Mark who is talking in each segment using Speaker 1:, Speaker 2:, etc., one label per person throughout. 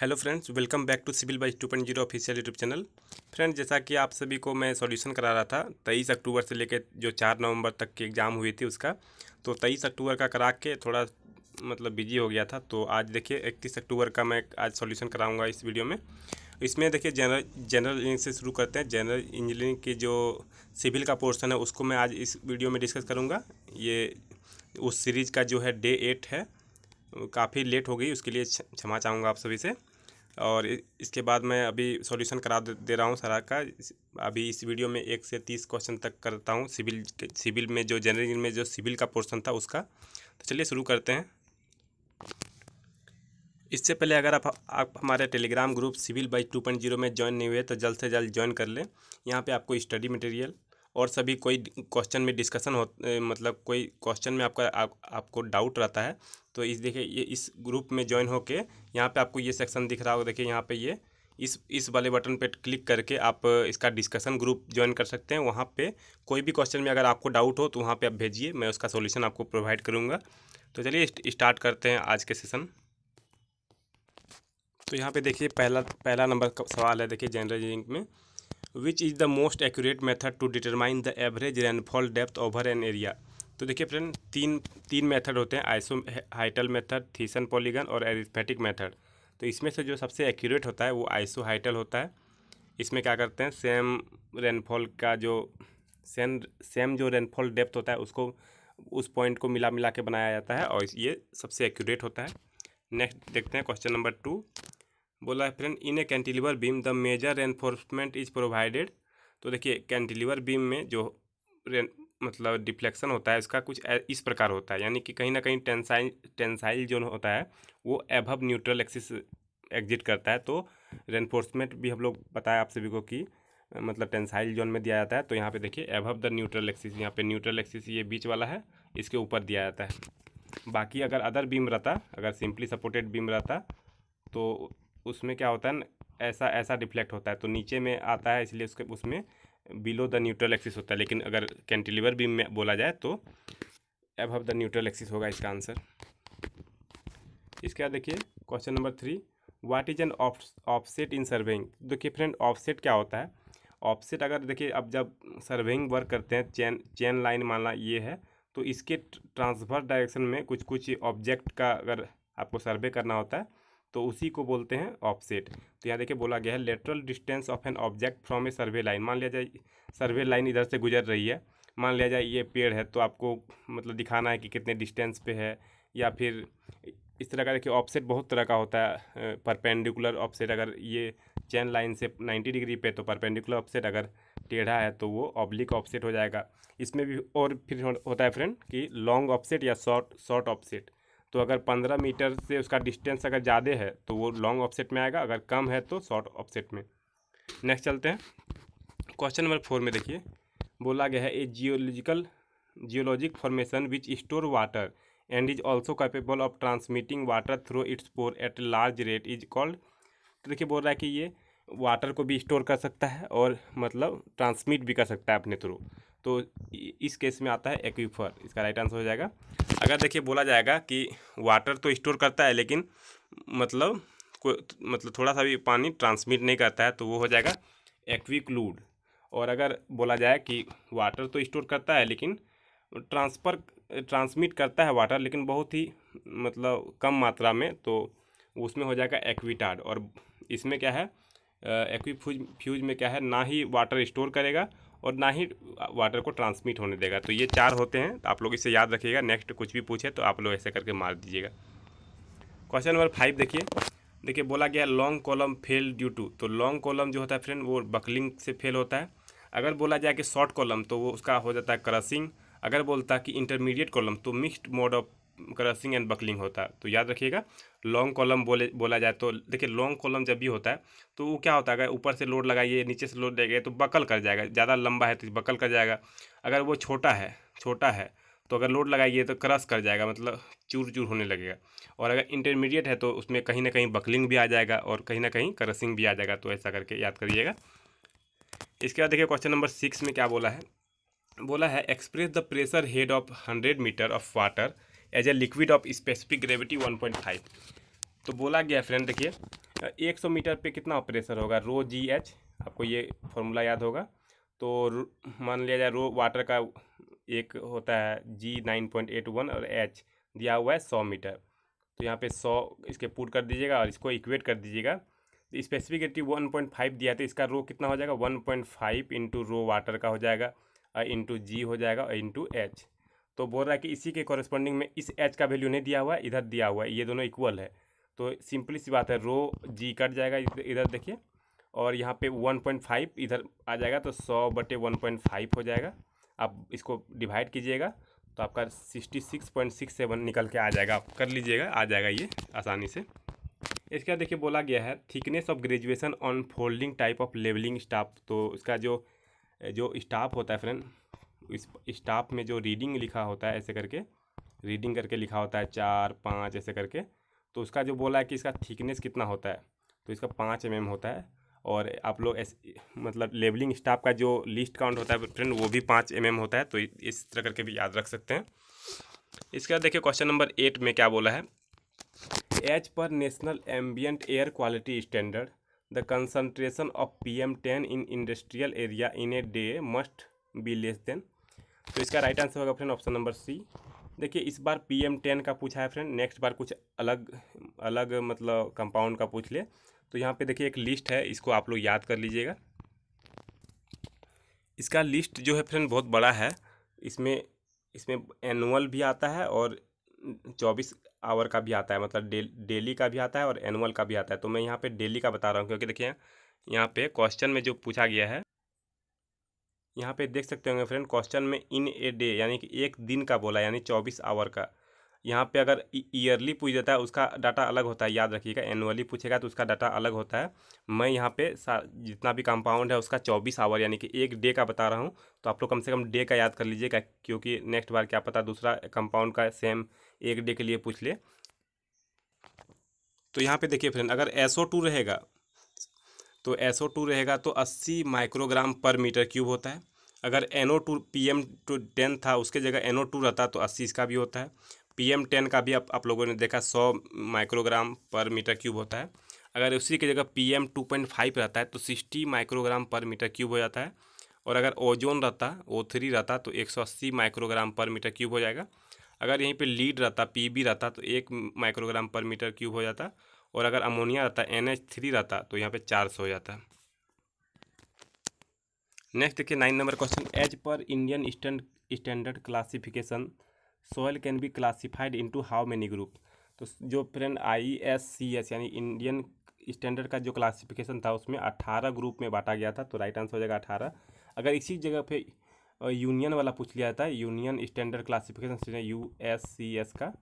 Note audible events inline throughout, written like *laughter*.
Speaker 1: hello friends welcome back to civil byes two point zero official YouTube channel friend जैसा कि आप सभी को मैं सॉल्यूशन करा रहा था तेईस अक्टूबर से लेकर जो चार नवंबर तक की एग्ज़ाम हुई थी उसका तो तेईस अक्टूबर का करा के थोड़ा मतलब बिजी हो गया था तो आज देखिए इकतीस अक्टूबर का मैं आज सॉल्यूशन कराऊँगा इस वीडियो में इसमें देखिए जनरल जनरल इंजीनियरिंग से शुरू करते हैं जनरल इंजीनियरिंग की जो सिविल का पोर्सन है उसको मैं आज इस वीडियो में डिस्कस करूँगा ये उस सीरीज़ का जो है डे एट है काफ़ी लेट हो गई उसके लिए क्षमा चाहूँगा आप सभी से और इसके बाद मैं अभी सॉल्यूशन करा दे रहा हूँ सारा का अभी इस वीडियो में एक से तीस क्वेश्चन तक करता हूँ सिविल सिविल में जो जनरल में जो सिविल का पोर्शन था उसका तो चलिए शुरू करते हैं इससे पहले अगर आप आप हमारे Telegram group civil by two point zero में ज्वाइन नहीं हुए तो जल्द से जल्द ज्वाइन कर लें यहाँ पे आपको स्टडी मटेरियल और सभी कोई क्वेश्चन में डिस्कशन हो मतलब कोई क्वेश्चन में आपका आप, आपको डाउट रहता है तो इस देखिए ये इस ग्रुप में ज्वाइन होके यहाँ पे आपको ये सेक्शन दिख रहा होगा देखिए यहाँ पे ये इस इस वाले बटन पे क्लिक करके आप इसका डिस्कशन ग्रुप ज्वाइन कर सकते हैं वहाँ पे कोई भी क्वेश्चन में अगर आपको डाउट हो तो वहाँ पे आप भेजिए मैं उसका सॉल्यूशन आपको प्रोवाइड करूँगा तो चलिए स्टार्ट करते हैं आज के सेशन तो यहाँ पे देखिए पहला पहला नंबर का सवाल है देखिए जनरल इंजीनियरिंग में which is the most accurate method to determine the average rainfall depth over an area तो देखिए फ्रेंड तीन तीन मेथड होते हैं isohyetal method Thiessen polygon और एरिथमेटिक मेथड तो इसमें से जो सबसे एक्यूरेट होता है वो आइसो हाइटल होता है इसमें क्या करते हैं सेम रेनफॉल का जो सेम सेम जो रेनफॉल डेप्थ होता है उसको उस पॉइंट को मिला मिला के बनाया जाता है और ये सबसे एक्यूरेट होता है नेक्स्ट देखते हैं क्वेश्चन नंबर टू बोला है friend in a cantilever beam the major enforcement is provided तो देखिए कैंटिलीवर बीम में जो रेन मतलब डिफ्लेक्शन होता है इसका कुछ इस प्रकार होता है यानी कि कहीं ना कहीं टेंसाइल टेंसाइल जोन होता है वो एभव न्यूट्रल एक्सिस एग्जिट करता है तो रेनफोर्समेंट भी हम लोग बताया आप सभी को कि मतलब टेंसाइल जोन में दिया जाता है तो यहाँ पे देखिए एभव द न्यूट्रल एक्सिस यहाँ पे न्यूट्रल एक्सिस ये बीच वाला है इसके ऊपर दिया जाता है बाकी अगर अदर बीम रहता अगर सिंपली सपोर्टेड बीम रहता तो उसमें क्या होता है ऐसा ऐसा डिफ्लेक्ट होता है तो नीचे में आता है इसलिए उसके उसमें बिलो द न्यूट्रल एक्सिस होता है लेकिन अगर कैंटिलीवर बीम में बोला जाए तो एब द न्यूट्रल एक्सिस होगा इसका आंसर इसके बाद देखिए question number three what is an offset in surveying देखिए फ्रेंड ऑफसेट क्या होता है ऑफसेट अगर देखिए अब जब सर्वेइंग वर्क करते हैं चैन चैन लाइन माना ये है तो इसके ट्रांसफर डायरेक्शन में कुछ कुछ ऑब्जेक्ट का अगर आपको सर्वे करना होता है तो उसी को बोलते हैं ऑफसेट तो यहाँ देखिए बोला गया है lateral distance of an object from a survey line मान लिया जाए सर्वे लाइन इधर से गुजर रही है मान लिया जाए ये पेड़ है तो आपको मतलब दिखाना है कि कितने डिस्टेंस पे है या फिर इस तरह का देखिए ऑफसेट बहुत तरह का होता है परपेंडिकुलर ऑफसेट अगर ये चैन लाइन से 90 डिग्री पे तो परपेंडिकुलर ऑफसेट अगर टेढ़ा है तो वो ऑब्लिक ऑफसेट हो जाएगा इसमें भी और फिर होता है फ्रेंड कि लॉन्ग ऑफसेट या शॉर्ट शॉर्ट ऑफसेट तो अगर पंद्रह मीटर से उसका डिस्टेंस अगर ज़्यादा है तो वो लॉन्ग ऑफसेट में आएगा अगर कम है तो शॉर्ट ऑफसेट में नेक्स्ट चलते हैं क्वेश्चन नंबर फोर में देखिए बोला गया है a geological geologic formation which store water and is also capable of transmitting water through its pore at large rate is called तो देखिए बोल रहा है कि ये वाटर को भी स्टोर कर सकता है और मतलब ट्रांसमिट भी कर सकता है अपने थ्रू तो इस केस में आता है एक्वीफर इसका राइट आंसर हो जाएगा अगर देखिए बोला जाएगा कि वाटर तो स्टोर करता है लेकिन मतलब को मतलब थोड़ा सा भी पानी ट्रांसमिट नहीं करता है तो वो हो जाएगा एक्वीक्लूड और अगर बोला जाए कि वाटर तो स्टोर करता है लेकिन ट्रांसफ़र ट्रांसमिट करता है वाटर लेकिन बहुत ही मतलब कम मात्रा में तो उसमें हो जाएगा एक्विटार्ड और इसमें क्या है एक्वी फ्यूज में क्या है ना ही वाटर स्टोर करेगा और ना ही वाटर को ट्रांसमिट होने देगा तो ये चार होते हैं तो आप लोग इसे याद रखिएगा नेक्स्ट कुछ भी पूछे तो आप लोग ऐसे करके मार दीजिएगा क्वेश्चन नंबर फाइव देखिए देखिए बोला गया long column fail due to तो लॉन्ग कॉलम जो होता है फ्रेंड वो बकलिंग से फेल होता है अगर बोला जाए कि शॉर्ट कॉलम तो वो उसका हो जाता है क्रसिंग अगर बोलता कि इंटरमीडिएट कॉलम तो mixed mode of crushing and buckling होता है तो याद रखिएगा लॉन्ग कॉलम बोले बोला जाए तो देखिए लॉन्ग कॉलम जब भी होता है तो वो क्या होता है अगर ऊपर से लोड लगाइए नीचे से लोड लगाइए तो बकल कर जाएगा ज़्यादा लंबा है तो बकल कर जाएगा अगर वो छोटा है छोटा है तो अगर लोड लगाइए तो क्रस कर जाएगा मतलब चूर चूर होने लगेगा और अगर इंटरमीडिएट है तो उसमें कहीं ना कहीं बकलिंग भी आ जाएगा और कहीं ना कहीं क्रसिंग भी आ जाएगा तो ऐसा करके याद करिएगा इसके बाद देखिए क्वेश्चन नंबर सिक्स में क्या बोला है बोला है express the pressure head of hundred metre of water as a liquid of specific gravity 1.5 तो बोला गया फ्रेंड देखिए 100 मीटर पे कितना प्रेशर होगा रो जी एच आपको ये फॉर्मूला याद होगा तो मान लिया जाए रो वाटर का एक होता है g nine point eight one और एच दिया हुआ है सौ मीटर तो यहाँ पे सौ इसके पुट कर दीजिएगा और इसको इक्वेट कर दीजिएगा तो स्पेसिफिक वन पॉइंट फाइव दिया तो इसका रो कितना हो जाएगा one point five into rho water का हो जाएगा और इंटू जी हो जाएगा और इंटू एच तो बोल रहा है कि इसी के कॉरेस्पॉन्डिंग में इस एच का वैल्यू नहीं दिया हुआ है इधर दिया हुआ है ये दोनों इक्वल है तो सिंपली सी बात है रो जी कट जाएगा इधर देखिए और यहाँ पे 1.5 इधर आ जाएगा तो 100 बटे 1.5 हो जाएगा आप इसको डिवाइड कीजिएगा तो आपका 66.67 निकल के आ जाएगा आप कर लीजिएगा आ जाएगा ये आसानी से इसके बाद देखिए बोला गया है thickness of graduation on folding type of levelling staff तो इसका जो जो स्टाफ होता है फ्रेंड इस स्टाफ में जो रीडिंग लिखा होता है ऐसे करके रीडिंग करके लिखा होता है चार पाँच ऐसे करके तो उसका जो बोला है कि इसका थिकनेस कितना होता है तो इसका पाँच एम mm होता है और आप लोग ऐसे मतलब लेबलिंग स्टाफ का जो लिस्ट काउंट होता है फ्रेंड वो भी पाँच एम mm होता है तो इस तरह करके भी याद रख सकते हैं इसके बाद देखिए क्वेश्चन नंबर एट में क्या बोला है as per national ambient air quality standard the concentration of P M ten in industrial area in a day must be less than तो इसका राइट आंसर होगा फ्रेंड ऑप्शन नंबर सी देखिए इस बार P M ten का पूछा है friend next बार कुछ अलग अलग मतलब कंपाउंड का पूछ ले तो यहाँ पे देखिए एक लिस्ट है इसको आप लोग याद कर लीजिएगा इसका लिस्ट जो है फ्रेंड बहुत बड़ा है इसमें इसमें एनुअल भी आता है और चौबीस आवर का भी आता है मतलब डे डेली का भी आता है और एनुअल का भी आता है तो मैं यहाँ पर डेली का बता रहा हूँ क्योंकि देखिए यहाँ पे क्वेश्चन में जो पूछा गया है यहाँ पे देख सकते होंगे फ्रेंड क्वेश्चन में इन ए डे यानी कि एक दिन का बोला यानी चौबीस आवर का यहाँ पे अगर ईयरली पूछ देता है उसका डाटा अलग होता है याद रखिएगा एनुअली पूछेगा तो उसका डाटा अलग होता है मैं यहाँ पे जितना भी कंपाउंड है उसका चौबीस आवर यानी कि एक डे का बता रहा हूँ तो आप लोग कम से कम डे का याद कर लीजिएगा क्योंकि नेक्स्ट बार क्या पता दूसरा कंपाउंड का सेम एक डे के लिए पूछ ले तो यहाँ पे देखिए फ्रेंड अगर एसो टू रहेगा तो एस ओ टू रहेगा तो अस्सी माइक्रोग्राम पर मीटर क्यूब होता है अगर N O two P M two ten था उसके जगह एन ओ टू रहता तो अस्सी इसका भी होता है पी एम टेन का भी आप आप लोगों ने देखा सौ माइक्रोग्राम पर मीटर क्यूब होता है अगर उसी की जगह P M two point five रहता है तो sixty microgram per metre cube हो जाता है और अगर ओजोन रहता ओ थ्री रहता तो एक सौ अस्सी माइक्रोग्राम पर मीटर क्यूब हो जाएगा अगर यहीं पे लीड रहता पी बी रहता तो एक माइक्रोग्राम पर मीटर क्यूब हो जाता और अगर अमोनिया रहता एन एच थ्री रहता तो यहाँ पे चार सौ हो जाता नेक्स्ट देखिए nine number question as per Indian standard classification soil can be classified into how many group तो जो friend I S C S यानी इंडियन स्टैंडर्ड का जो क्लासिफिकेशन था उसमें अट्ठारह ग्रुप में बांटा गया था तो राइट आंसर हो जाएगा अठारह अगर इसी जगह पे यूनियन वाला पूछ लिया जाता है union standard classification U S C S का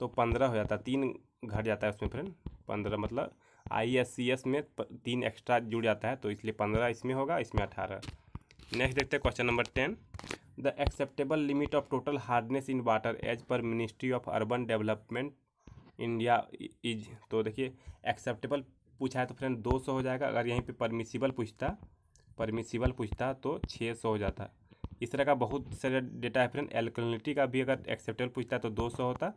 Speaker 1: तो पंद्रह हो जाता तीन घट जाता है उसमें फ्रेंड पंद्रह मतलब आई एस सी एस में तीन एक्स्ट्रा जुड़ जाता है तो इसलिए पंद्रह इसमें होगा इसमें अठारह नेक्स्ट देखते हैं question number ten the acceptable limit of total hardness in water as per ministry of urban development India is तो देखिए एक्सेप्टेबल पूछा है तो फ्रेंड दो सौ हो जाएगा अगर यहीं पे परमिसिबल पूछता परमिसिबल पूछता तो छः सौ हो जाता इस तरह का बहुत सारे डेटा है फ्रेंड एल्कोलिटी का भी अगर एक्सेप्टेबल पूछता तो दो सौ होता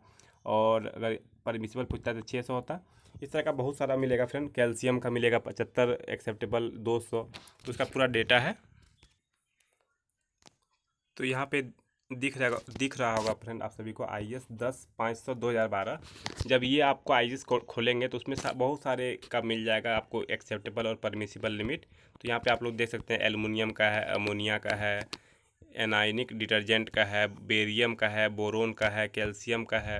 Speaker 1: और अगर परमिशिबल पूछता है तो छः सौ होता इस तरह का बहुत सारा मिलेगा फ्रेंड कैल्शियम का मिलेगा पचहत्तर एक्सेप्टेबल दो सौ तो उसका पूरा डेटा है तो यहाँ पे दिख रहेगा दिख रहा होगा फ्रेंड आप सभी को आई एस e दस पाँच सौ दो हज़ार बारह जब ये आपको आई एस e खोलेंगे तो उसमें सा, बहुत सारे का मिल जाएगा आपको एक्सेप्टेबल और परमिशिबल लिमिट तो यहाँ पे आप लोग देख सकते हैं एलमिनियम का है अमोनिया का है एनाइनिक डिटर्जेंट का है बेरियम का है बोरोन का है कैल्शियम का है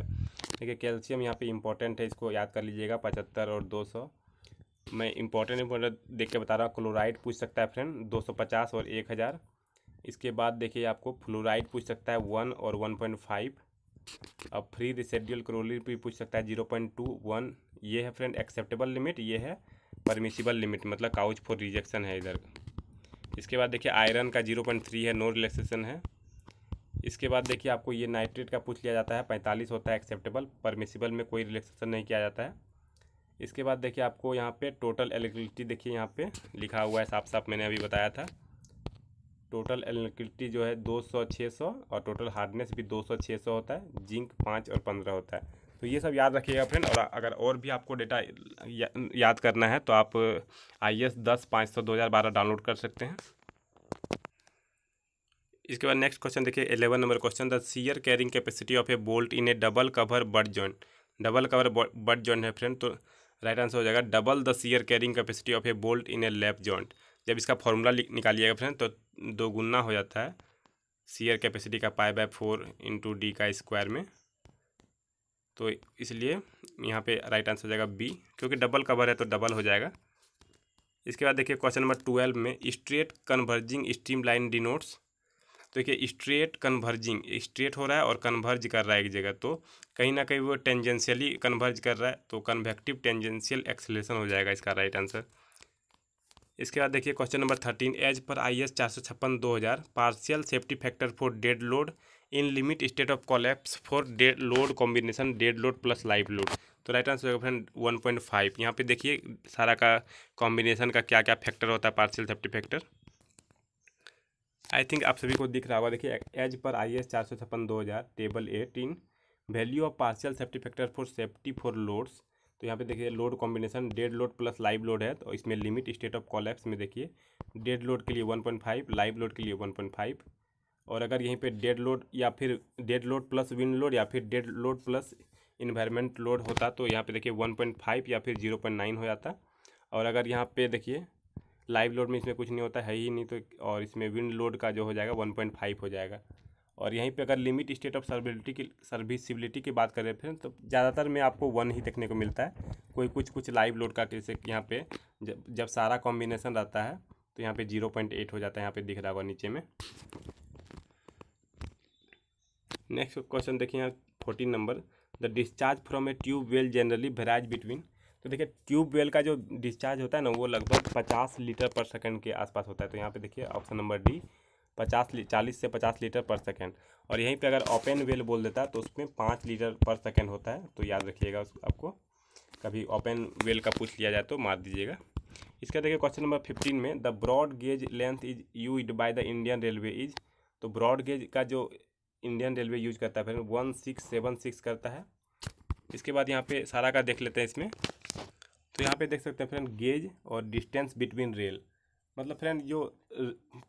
Speaker 1: ठीक है कैल्शियम यहाँ पे इंपॉर्टेंट है इसको याद कर लीजिएगा पचहत्तर और दो सौ मैं इंपॉर्टेंट इंपॉर्टेंट देख के बता रहा हूँ क्लोराइड पूछ सकता है फ्रेंड दो सौ पचास और एक हज़ार इसके बाद देखिए आपको फ्लोराइड पूछ सकता है वन और वन पॉइंट फाइव अब फ्री रिसेड्यूल क्लोरिन भी पूछ सकता है जीरो पॉइंट टू वन ये है फ्रेंड एक्सेप्टेबल लिमिट ये है परमिशिबल लिमिट मतलब काउज फॉर रिजेक्शन है इधर इसके बाद देखिए आयरन का जीरो पॉइंट थ्री है नो रिलैक्सेशन है इसके बाद देखिए आपको ये नाइट्रेट का पूछ लिया जाता है पैंतालीस होता है एक्सेप्टेबल परमिसिबल में कोई रिलैक्सेशन नहीं किया जाता है इसके बाद देखिए आपको यहाँ पे टोटल एलिक्विलिटी देखिए यहाँ पे लिखा हुआ है साफ साफ मैंने अभी बताया था टोटल एलिक्विलिटी जो है दो सौ छः सौ और टोटल हार्डनेस भी दो सौ छः सौ होता है जिंक पाँच और पंद्रह होता है तो ये सब याद रखिएगा फ्रेंड और अगर और भी आपको डेटा या, याद करना है तो आप आई एस दस पाँच सौ दो हज़ार बारह डाउनलोड कर सकते हैं इसके बाद नेक्स्ट क्वेश्चन देखिए eleven number question the shear carrying capacity of a bolt in a double cover butt joint double cover butt joint है फ्रेंड तो राइट आंसर हो जाएगा double the shear carrying capacity of a bolt in a lap joint जब इसका formula निकालिएगा friend तो दोगुना हो जाता है सीयर कैपेसिटी का pi by four into D का स्क्वायर में तो इसलिए यहाँ पे राइट आंसर हो जाएगा बी क्योंकि डबल कवर है तो डबल हो जाएगा इसके बाद देखिए क्वेश्चन नंबर ट्वेल्व में straight converging stream line denotes तो देखिए स्ट्रेट कन्वर्जिंग स्ट्रेट हो रहा है और कन्वर्ज कर रहा है एक जगह तो कहीं ना कहीं वो टेंजेंशियली कन्वर्ज कर रहा है तो कन्वेक्टिव टेंजेंशियल एक्सलेशन हो जाएगा इसका राइट आंसर इसके बाद देखिए question number thirteen as per I S चार सौ छप्पन दो हज़ार partial safety factor for dead load in limit state of collapse for dead load combination dead load plus live load तो राइट आंसर होगा फ्रेंड वन पॉइंट फाइव यहाँ पे देखिए सारा का कॉम्बिनेशन का क्या क्या फैक्टर होता है partial safety factor I think आप सभी को दिख रहा होगा देखिए एज पर आई एस चार सौ छप्पन दो हज़ार table eighteen value of partial safety factor for safety for loads तो यहाँ पे देखिए load combination dead load plus live load है तो इसमें लिमिट स्टेट ऑफ कॉलेप्स में देखिए डेड लोड के लिए one point five live load के लिए वन पॉइंट फाइव और अगर यहीं पे डेड लोड या फिर dead load plus wind load या फिर dead load plus environment load होता तो यहाँ पे देखिए वन पॉइंट फाइव या फिर जीरो पॉइंट नाइन हो जाता और अगर यहाँ पे देखिए लाइव लोड में इसमें कुछ नहीं होता है ही नहीं तो और इसमें विंड लोड का जो हो जाएगा वन पॉइंट फाइव हो जाएगा और यहीं पे अगर लिमिट स्टेट ऑफ सर्विलिटी की सर्विसिबिलिटी की बात करें फिर तो ज़्यादातर में आपको वन ही देखने को मिलता है कोई कुछ कुछ लाइव लोड का जैसे यहाँ पे जब जब सारा कॉम्बिनेशन रहता है तो यहाँ पे जीरो पॉइंट एट हो जाता है यहाँ पे दिख रहा होगा नीचे में नेक्स्ट क्वेश्चन देखिए यहाँ fourteen number the discharge from a tube well generally varies between तो देखिए ट्यूब वेल का जो डिस्चार्ज होता है ना वो लगभग पचास लीटर पर सेकंड के आसपास होता है तो यहाँ पे देखिए ऑप्शन नंबर डी पचास चालीस से पचास लीटर पर सेकेंड और यहीं पे अगर ओपन वेल बोल देता तो उसमें पाँच लीटर पर सेकेंड होता है तो याद रखिएगा उस आपको कभी ओपन वेल का पूछ लिया जाए तो मार दीजिएगा इसका देखिए क्वेश्चन नंबर फिफ्टीन में the broad gauge length is use by the Indian railway is तो ब्रॉड गेज का जो इंडियन रेलवे यूज करता है फिर वन सिक्स सेवन सिक्स करता है इसके बाद यहाँ पे सारा का देख लेते हैं इसमें तो यहाँ पे देख सकते हैं फ्रेंड गेज और डिस्टेंस बिटवीन रेल मतलब फ्रेंड जो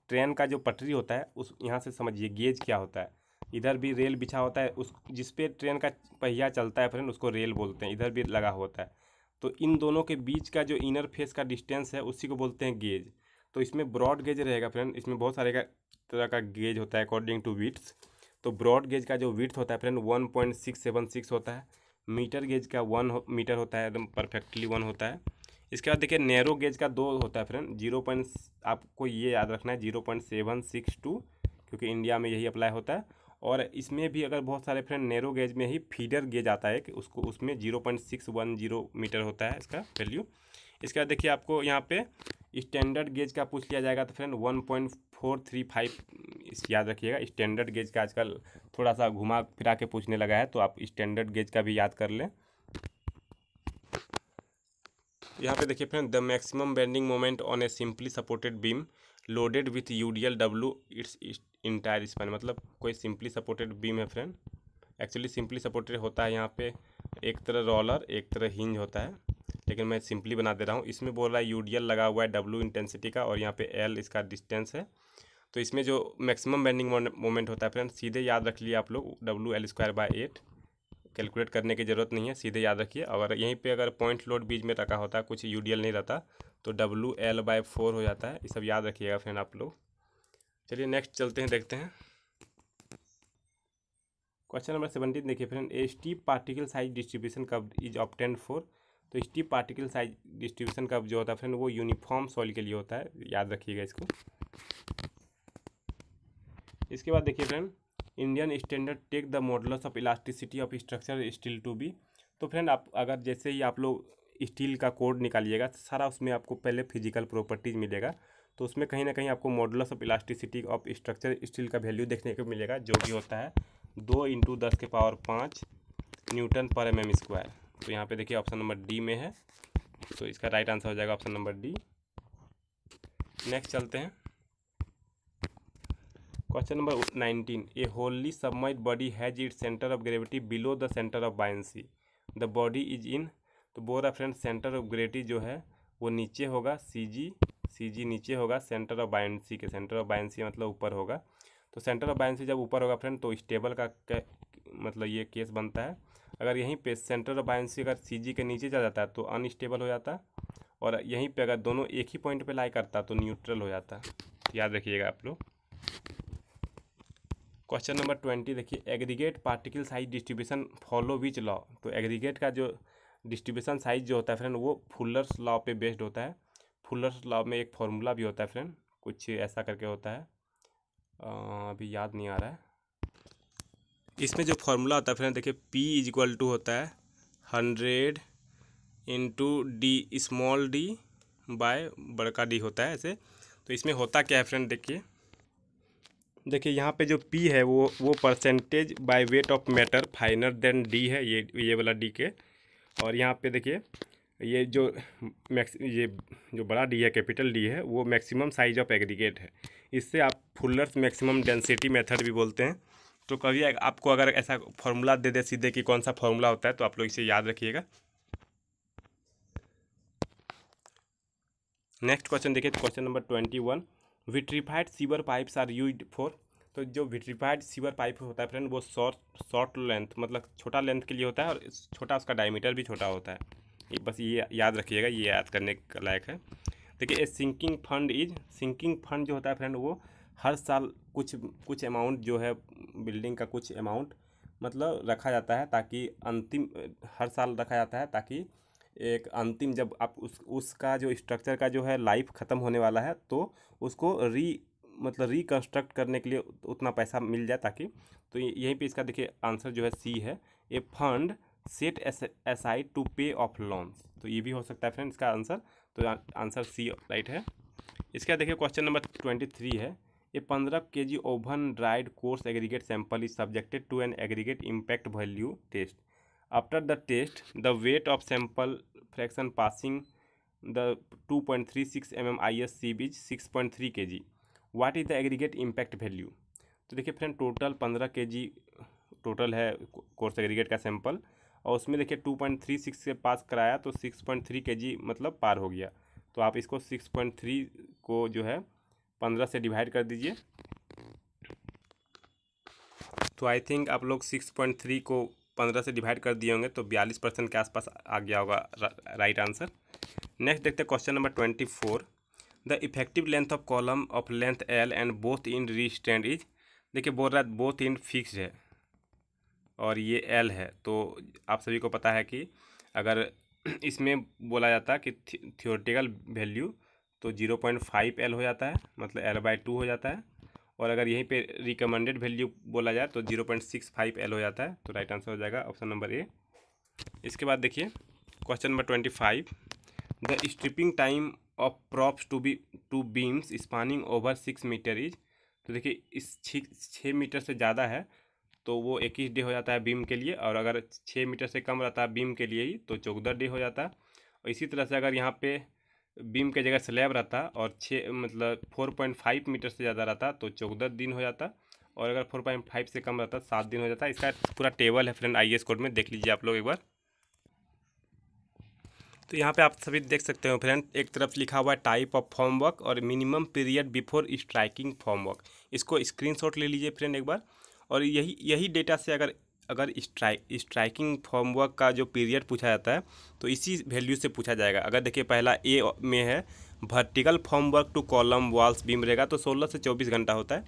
Speaker 1: ट्रेन का जो पटरी होता है उस यहाँ से समझिए गेज क्या होता है इधर भी रेल बिछा होता है उस जिस पे ट्रेन का पहिया चलता है फ्रेंड उसको रेल बोलते हैं इधर भी लगा होता है तो इन दोनों के बीच का जो इनर फेस का डिस्टेंस है उसी को बोलते हैं गेज तो इसमें ब्रॉड गेज रहेगा फ्रेंड इसमें बहुत सारे का तरह का गेज होता है अकॉर्डिंग टू विथ्स तो ब्रॉड गेज का जो विथ होता है friend one point six seven six होता है मीटर गेज का वन हो, मीटर होता है एकदम परफेक्टली वन होता है इसके बाद देखिए नैरो गेज का दो होता है फ्रेंड जीरो पॉइंट आपको ये याद रखना है zero point seven six two क्योंकि इंडिया में यही अप्लाई होता है और इसमें भी अगर बहुत सारे फ्रेंड नैरो गेज में ही फीडर गेज आता है कि उसको उसमें zero point six one zero metre होता है इसका वैल्यू इसके बाद देखिए आपको यहाँ पे स्टैंडर्ड गेज का पूछ लिया जाएगा तो friend one point four three five याद रखिएगा स्टैंडर्ड गेज का आजकल थोड़ा सा घुमा फिरा के पूछने लगा है तो आप स्टैंडर्ड गेज का भी याद कर लें यहाँ पे देखिए friend the maximum bending moment on a simply supported beam loaded with U D L W its entire span मतलब कोई सिंपली सपोर्टेड बीम है फ्रेंड एक्चुअली सिंपली सपोर्टेड होता है यहाँ पे एक तरह रोलर एक तरह हिंज होता है लेकिन मैं सिंपली बना दे रहा हूँ इसमें बोल रहा है यू लगा हुआ है डब्ल्यू इंटेंसिटी का और यहाँ पे एल इसका डिस्टेंस है तो इसमें जो मैक्सिमम बेंडिंग मोमेंट होता है फ्रेंड सीधे याद रख लिए आप लोग W L square by eight calculate करने की ज़रूरत नहीं है सीधे याद रखिए अगर यहीं पे अगर पॉइंट लोड बीच में रखा होता कुछ यू नहीं रहता तो डब्लू एल बाई फोर हो जाता है ये सब याद रखिएगा फ्रेंड आप लोग चलिए नेक्स्ट चलते हैं देखते हैं क्वेश्चन नंबर सेवेंटीन देखिए friend a steep particle size distribution curve is obtained for तो steep particle size distribution curve जो होता है फ्रेंड वो यूनिफॉर्म सॉइल के लिए होता है याद रखिएगा इसको इसके बाद देखिए friend Indian standard take the modulus of elasticity of structure steel to be तो फ्रेंड आप अगर जैसे ही आप लोग स्टील का कोड निकालिएगा सारा उसमें आपको पहले फिजिकल प्रॉपर्टीज मिलेगा तो उसमें कहीं ना कहीं आपको modulus of elasticity of structure steel का वैल्यू देखने को मिलेगा जो भी होता है दो इंटू दस के पावर पाँच न्यूटन पर एम एम स्क्वायर तो यहाँ पे देखिए ऑप्शन नंबर डी में है तो इसका राइट आंसर हो जाएगा ऑप्शन नंबर डी नेक्स्ट चलते हैं question number nineteen a wholly submerged body has it centre of gravity below the centre of buoyancy the body is in तो रहा फ्रेंड सेंटर ऑफ ग्रेविटी जो है वो नीचे होगा सी जी सी जी नीचे होगा सेंटर ऑफ बायसी के सेंटर ऑफ बायसी मतलब ऊपर होगा तो सेंटर ऑफ बायसी जब ऊपर होगा फ्रेंड तो स्टेबल का मतलब ये केस बनता है अगर यहीं पे सेंटर ऑफ बायसी अगर सी जी के नीचे जा जाता है तो अनस्टेबल हो जाता और यहीं पे अगर दोनों एक ही पॉइंट पे लाई करता तो न्यूट्रल हो जाता याद रखिएगा आप लोग क्वेश्चन नंबर ट्वेंटी देखिए aggregate particle size distribution follow which law तो एग्रीगेट का जो डिस्ट्रीब्यूशन साइज जो होता है फ्रेंड वो फुलर्स लॉ पे बेस्ड होता है फुलर्स लॉ में एक फार्मूला भी होता है फ्रेंड कुछ ऐसा करके होता है आ, अभी याद नहीं आ रहा है इसमें जो फार्मूला होता है फ्रेंड देखिए पी इज इक्वल टू होता है hundred into D small D by बड़का डी होता है ऐसे तो इसमें होता क्या है फ्रेंड देखिए देखिए यहाँ पे जो पी है वो वो percentage by weight of matter finer than D है ये ये वाला डी के और यहाँ पे देखिए ये जो मैक्स ये जो बड़ा डी है कैपिटल डी है वो मैक्सिमम साइज ऑफ एग्रीगेट है इससे आप फुलर्स मैक्सिमम डेंसिटी मेथड भी बोलते हैं तो कभी आपको अगर ऐसा फॉर्मूला दे दे सीधे कि कौन सा फॉर्मूला होता है तो आप लोग इसे याद रखिएगा नेक्स्ट क्वेश्चन देखिए question number twenty one vitrified sewer pipes are use for तो जो विट्रीफाइड सीवर पाइप होता है फ्रेंड वो शॉर्ट शॉर्ट लेंथ मतलब छोटा लेंथ के लिए होता है और छोटा उसका डायमीटर भी छोटा होता है बस ये याद रखिएगा ये याद करने का लायक है देखिए a sinking fund is sinking fund जो होता है फ्रेंड वो हर साल कुछ कुछ अमाउंट जो है बिल्डिंग का कुछ अमाउंट मतलब रखा जाता है ताकि अंतिम हर साल रखा जाता है ताकि एक अंतिम जब आप उस उसका जो स्ट्रक्चर का जो है लाइफ ख़त्म होने वाला है तो उसको री मतलब रिकन्स्ट्रक्ट करने के लिए उतना पैसा मिल जाए ताकि तो यहीं पे इसका देखिए आंसर जो है सी है a fund set aside to pay off loans तो ये भी हो सकता है फ्रेंड इसका आंसर तो आंसर सी राइट है इसका देखिए क्वेश्चन नंबर ट्वेंटी थ्री है ए पंद्रह K G oven dried coarse aggregate sample is subjected to an aggregate impact value test after the the test weight of sample fraction passing the two point three six M M I S C sieve six point three K G what is the aggregate impact value तो देखिए friend total पंद्रह K G total है coarse aggregate का sample और उसमें देखिए to point three six से पास कराया तो सिक्स पॉइंट थ्री के जी मतलब पार हो गया तो आप इसको सिक्स पॉइंट थ्री को जो है पंद्रह से डिवाइड कर दीजिए तो आई थिंक आप लोग सिक्स पॉइंट थ्री को पंद्रह से डिवाइड कर दिए होंगे तो बयालीस परसेंट के आसपास आ गया होगा रा, राइट आंसर नेक्स्ट देखते हैं question number twenty four the effective length of column of length L and both end restrained is देखिए बोल रहा है बोथ इन फिक्स है और ये एल है तो आप सभी को पता है कि अगर इसमें बोला जाता है कि थियोरटिकल वैल्यू तो जीरो पॉइंट फाइव एल हो जाता है मतलब एल बाई टू हो जाता है और अगर यहीं पे रिकमेंडेड वैल्यू बोला जाए तो zero point six five L हो जाता है तो राइट आंसर हो जाएगा ऑप्शन नंबर ए इसके बाद देखिए question number twenty five the stripping time of props to be to beams spanning over six metre is तो देखिए इस छः मीटर से ज़्यादा है तो वो इक्कीस डे हो जाता है बीम के लिए और अगर छः मीटर से कम रहता है बीम के लिए ही तो चौदह डे हो जाता है और इसी तरह से अगर यहाँ पे बीम के जगह स्लैब रहता और छः मतलब फोर पॉइंट फाइव मीटर से ज़्यादा रहता तो चौदह दिन हो जाता और अगर फोर पॉइंट फाइव से कम रहता सात दिन हो जाता इसका पूरा टेबल है फ्रेंड आई एस कोड में देख लीजिए आप लोग एक बार तो यहाँ पे आप सभी देख सकते हो फ्रेंड एक तरफ लिखा हुआ है टाइप ऑफ फॉर्म वर्क और minimum period before striking form work इसको स्क्रीन ले लीजिए फ्रेंड एक बार और यही यही डेटा से अगर अगर स्ट्राइक स्ट्राइकिंग फॉर्म वर्क का जो पीरियड पूछा जाता है तो इसी वैल्यू से पूछा जाएगा अगर देखिए पहला ए में है vertical form work to column walls beam रहेगा तो 16 से 24 घंटा होता है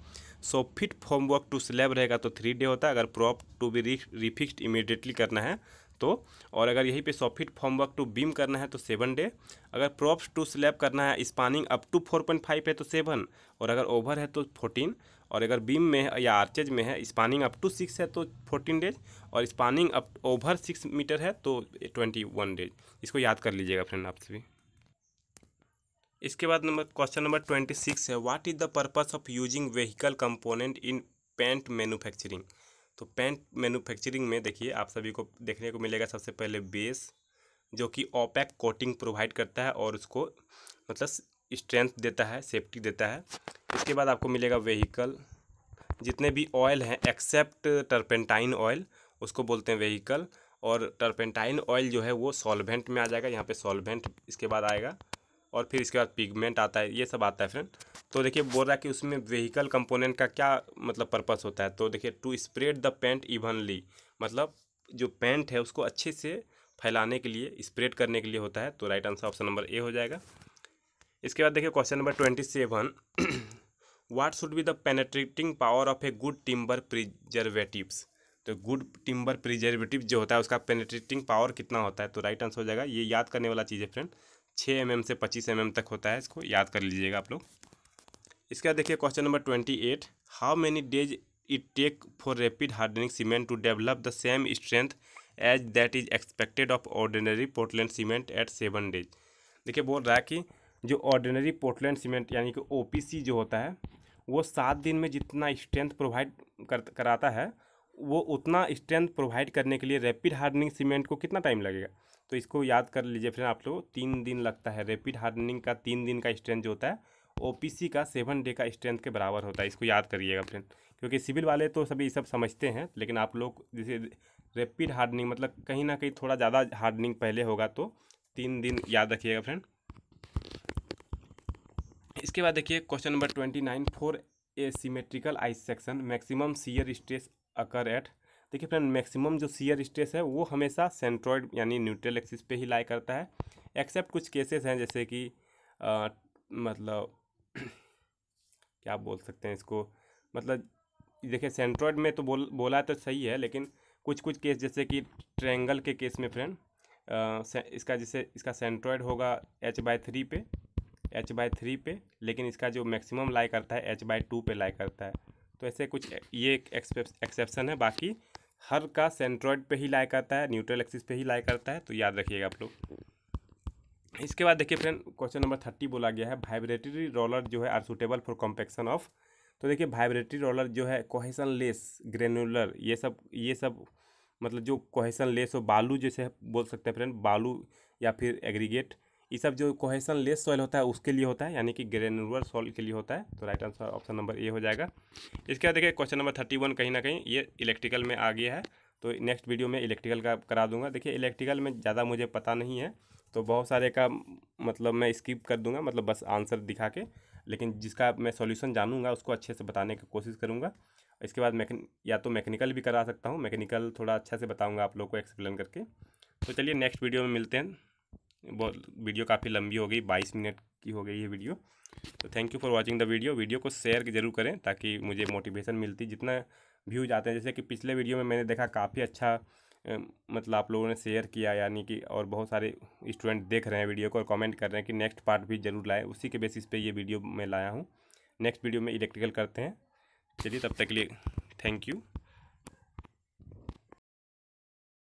Speaker 1: soffit form work to slab रहेगा तो थ्री डे होता है अगर prop to be refixed immediately करना है तो और अगर यहीं पे soffit form work to beam करना है तो सेवन डे अगर प्रॉप्स टू स्लैब करना है spanning up to four point five है तो सेवन और अगर ओवर है तो फोर्टीन और अगर बीम में है या आर्चेज में है स्पानिंग अप टू सिक्स है तो फोर्टीन डेज और spanning up over six metre है तो ट्वेंटी वन डेज इसको याद कर लीजिएगा फ्रेंड आप सभी इसके बाद number question number twenty six है what is the purpose of using vehicle component in paint manufacturing तो पेंट मैन्युफैक्चरिंग में देखिए आप सभी को देखने को मिलेगा सबसे पहले बेस जो कि ओपैक कोटिंग प्रोवाइड करता है और उसको मतलब स्ट्रेंथ देता है सेफ्टी देता है इसके बाद आपको मिलेगा व्हीकल जितने भी ऑयल हैं एक्सेप्ट टर्पेंटाइन ऑयल उसको बोलते हैं व्हीकल और टर्पेंटाइन ऑयल जो है वो सॉल्वेंट में आ जाएगा यहाँ पे सॉल्वेंट इसके बाद आएगा और फिर इसके बाद पिगमेंट आता है ये सब आता है फ्रेंड तो देखिए बोल रहा है कि उसमें व्हीकल कंपोनेंट का क्या मतलब पर्पस होता है तो देखिए to spread the paint evenly मतलब जो पेंट है उसको अच्छे से फैलाने के लिए स्प्रेड करने के लिए होता है तो right answer option number A हो जाएगा इसके बाद देखिए question number twenty seven what should be the penetrating power of a good timber preservatives तो गुड टिम्बर प्रिजर्वेटिव जो होता है उसका पेनेट्रेटिंग पावर कितना होता है तो राइट आंसर हो जाएगा ये याद करने वाला चीज़ है फ्रेंड छः एम mm से पच्चीस एम mm तक होता है इसको याद कर लीजिएगा आप लोग इसके बाद देखिए question number twenty eight how many days it take for rapid hardening cement to develop the same strength as that is expected of ordinary Portland cement at seven days देखिए बोल रहा है कि जो ऑर्डिनरी पोर्टलैंड सीमेंट यानी कि ओ जो होता है वो सात दिन में जितना स्ट्रेंथ प्रोवाइड कर कराता है वो उतना स्ट्रेंथ प्रोवाइड करने के लिए रैपिड हार्डनिंग सीमेंट को कितना टाइम लगेगा तो इसको याद कर लीजिए फ्रेंड आप लोग तीन दिन लगता है रैपिड हार्डनिंग का तीन दिन का स्ट्रेंथ जो होता है ओपीसी का सेवन डे का स्ट्रेंथ के बराबर होता है इसको याद करिएगा फ्रेंड क्योंकि सिविल वाले तो सभी सब समझते हैं लेकिन आप लोग जैसे रेपिड हार्डनिंग मतलब कहीं ना कहीं थोड़ा ज़्यादा हार्डनिंग पहले होगा तो तीन दिन याद रखिएगा फ्रेंड इसके बाद देखिए question number twenty nine for a symmetrical I section maximum shear stress occur at देखिए फ्रेंड मैक्सिमम जो सीयर स्ट्रेस है वो हमेशा सेंट्रॉइड यानी न्यूट्रल एक्सिस पे ही लाई करता है एक्सेप्ट कुछ केसेस हैं जैसे कि आ, मतलब *clears throat* क्या बोल सकते हैं इसको मतलब देखिए सेंट्रॉइड में तो बोल बोला तो सही है लेकिन कुछ कुछ केस जैसे कि ट्रेंगल के केस में फ्रेंड इसका जैसे इसका सेंट्रॉयड होगा एच बाई थ्री पे एच बाई थ्री पे लेकिन इसका जो मैक्सिमम लाई करता है एच बाई टू पे लाई करता है तो ऐसे कुछ ये एक एक्सेप्शन है बाकी हर का सेंट्रॉयड पे ही लाई करता है न्यूट्रल एक्सिस पे ही लाई करता है तो याद रखिएगा आप लोग इसके बाद देखिए फ्रेंड क्वेश्चन नंबर थर्टी बोला गया है वाइब्रेटरी रोलर जो है are suitable for compaction of तो देखिए वाइब्रेटरी रोलर जो है कोहेसन लेस ग्रेनुलर ये सब ये सब मतलब जो कोहेसन लेस हो बालू जैसे बोल सकते हैं फ्रेंड बालू या फिर एग्रीगेट ये सब जो कोहेशन लेस सॉइल होता है उसके लिए होता है यानी कि ग्रेनुलर सॉइल के लिए होता है तो right answer option number A हो जाएगा इसके बाद देखिए क्वेश्चन नंबर थर्टी वन कहीं ना कहीं ये इलेक्ट्रिकल में आ गया है तो नेक्स्ट वीडियो में इलेक्ट्रिकल का करा दूंगा देखिए इलेक्ट्रिकल में ज़्यादा मुझे पता नहीं है तो बहुत सारे का मतलब मैं स्किप कर दूंगा मतलब बस आंसर दिखा के लेकिन जिसका मैं सोल्यूशन जानूंगा उसको अच्छे से बताने की कोशिश करूँगा इसके बाद मैकन या तो मैकेनिकल भी करा सकता हूँ मैकेनिकल थोड़ा अच्छा से बताऊँगा आप लोग को एक्सप्लेन करके तो चलिए नेक्स्ट वीडियो में मिलते हैं वीडियो काफ़ी लंबी हो गई बाईस मिनट की हो गई ये वीडियो तो thank you for watching the video video को शेयर जरूर करें ताकि मुझे मोटिवेशन मिलती जितना व्यूज आते हैं जैसे कि पिछले वीडियो में मैंने देखा काफ़ी अच्छा मतलब आप लोगों ने शेयर किया यानी कि और बहुत सारे स्टूडेंट देख रहे हैं वीडियो को और कमेंट कर रहे हैं कि नेक्स्ट पार्ट भी जरूर लाएँ उसी के बेसिस पे ये वीडियो मैं लाया हूँ नेक्स्ट वीडियो में इलेक्ट्रिकल करते हैं चलिए तब तक के लिए थैंक यू